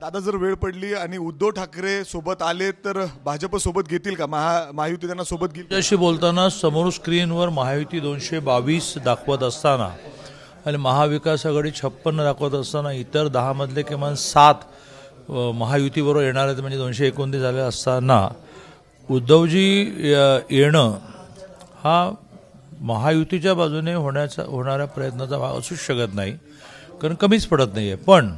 दादा जर वेळ पडली आणि उद्धव ठाकरे सोबत आले तर भाजप सोबत घेतील का महा महायुती त्यांना सोबत घेईल त्याशी बोलताना समोर स्क्रीनवर महायुती दोनशे बावीस दाखवत असताना आणि महाविकास आघाडी छप्पन्न दाखवत असताना इतर दहामधले किमान सात महायुतीबरोबर येणार आहेत म्हणजे दोनशे एकोणतीस झाले असताना उद्धवजी येणं हा महायुतीच्या बाजूने होण्याचा होणाऱ्या प्रयत्नाचा भाग असूच शकत नाही कारण कमीच पडत नाही आहे पण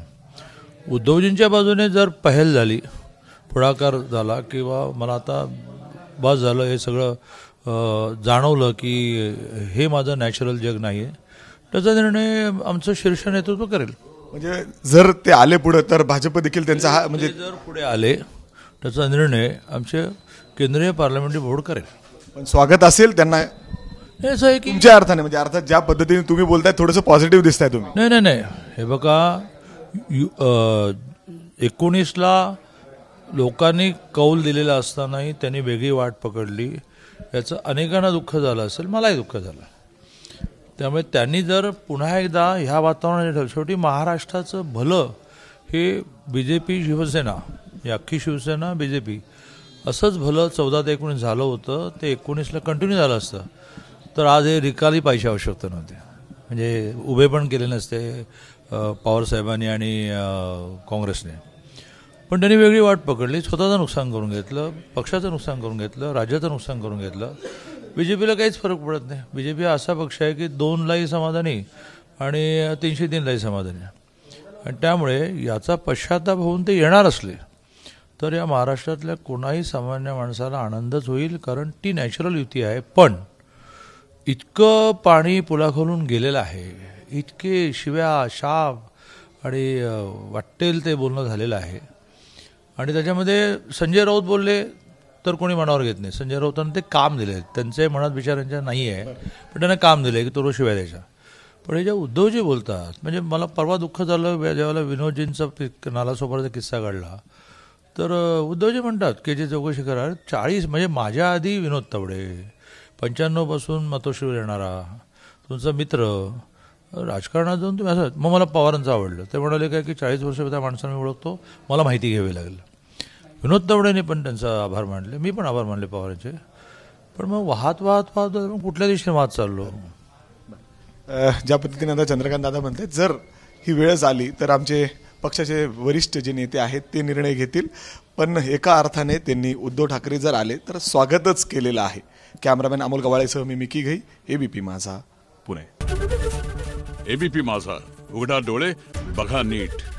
उद्धवजींच्या बाजूने जर पहल झाली पुढाकार झाला किंवा मला आता बस झालं हे सगळं जाणवलं की हे माझं नॅचरल जग नाही आहे त्याचा निर्णय आमचं शीर्ष नेतृत्व करेल म्हणजे जर ते आले पुढे तर भाजप देखील त्यांचा हा म्हणजे जर पुढे आले त्याचा निर्णय आमचे केंद्रीय पार्लमेंटरी बोर्ड करेल पण स्वागत असेल त्यांना असं आहे की ज्या अर्थाने म्हणजे अर्थात ज्या पद्धतीने तुम्ही बोलताय थोडंसं पॉझिटिव्ह दिसताय तुम्ही नाही नाही नाही हे बघा एकोणीसला लोकांनी कौल दिलेला असतानाही त्यांनी वेगळी वाट पकडली याचं अनेकांना दुःख झालं असेल मलाही दुःख झालं त्यामुळे त्यांनी जर पुन्हा एकदा ह्या वातावरणाने शेवटी महाराष्ट्राचं भलं हे बी जे पी शिवसेना हे अख्खी शिवसेना बी जे पी असंच भलं चौदा ते एकोणीस झालं होतं ते एकोणीसला कंटिन्यू झालं असतं तर आज हे रिकाली पाहिजे आवश्यकता नव्हती म्हणजे उभे पण केले नसते पवारसाहेबांनी आणि काँग्रेसने पण त्यांनी वेगळी वाट पकडली स्वतःचं नुकसान करून घेतलं पक्षाचं नुकसान करून घेतलं राज्याचं नुकसान करून घेतलं बी जे पीला काहीच फरक पडत नाही बी जे पी हा असा पक्ष आहे की दोन लाई समाधानी आणि तीनशे तीन लाई समाधानी आणि त्यामुळे याचा पश्चाताप होऊन ते येणार असले तर या महाराष्ट्रातल्या कोणाही सामान्य माणसाला आनंदच होईल कारण ती नॅचरल युती आहे पण इतकं पाणी पुलाखालून गेलेलं आहे इतके शिव्या शाप आणि वाटेल ते बोलणं झालेलं आहे आणि त्याच्यामध्ये संजय राऊत बोलले तर कोणी मनावर घेत नाही संजय राऊतांना ते काम दिले त्यांचे मनात विचारांच्या नाही आहे पण त्यांना काम दिलं की तो शिव्या द्यायचा पण हे जेव्हा उद्धवजी बोलतात म्हणजे मला परवा दुःख झालं ज्यावेळेला विनोदजींचा पिक किस्सा घडला तर उद्धवजी म्हणतात के जे चौकशी करा चाळीस म्हणजे माझ्या आधी विनोद तवडे पंच्याण्णवपासून मातोश्रीवर येणारा तुमचा मित्र राजकारणात जाऊन तुम्ही असं मग मला पवारांचं आवडलं ते म्हणाले काय की चाळीस वर्ष त्या माणसांना मी ओळखतो मला माहिती घ्यावी लागेल विनोद तवडेने पण त्यांचा आभार मानले मी पण आभार मानले पवारांचे पण मग वाहत वाहत वाहत कुठल्या दिवशी वाहत चाललो ज्या पद्धतीने आता चंद्रकांत दादा म्हणते जर ही वेळच आली तर आमचे पक्षाचे वरिष्ठ जे नेते आहेत ते निर्णय घेतील पण एका अर्थाने त्यांनी उद्धव ठाकरे जर आले तर स्वागतच केलेलं आहे कॅमेरामॅन अमोल गवाळेसह मी मिकी घई एबीपी माझा पुणे एबीपी माझा उघडा डोळे बघा नीट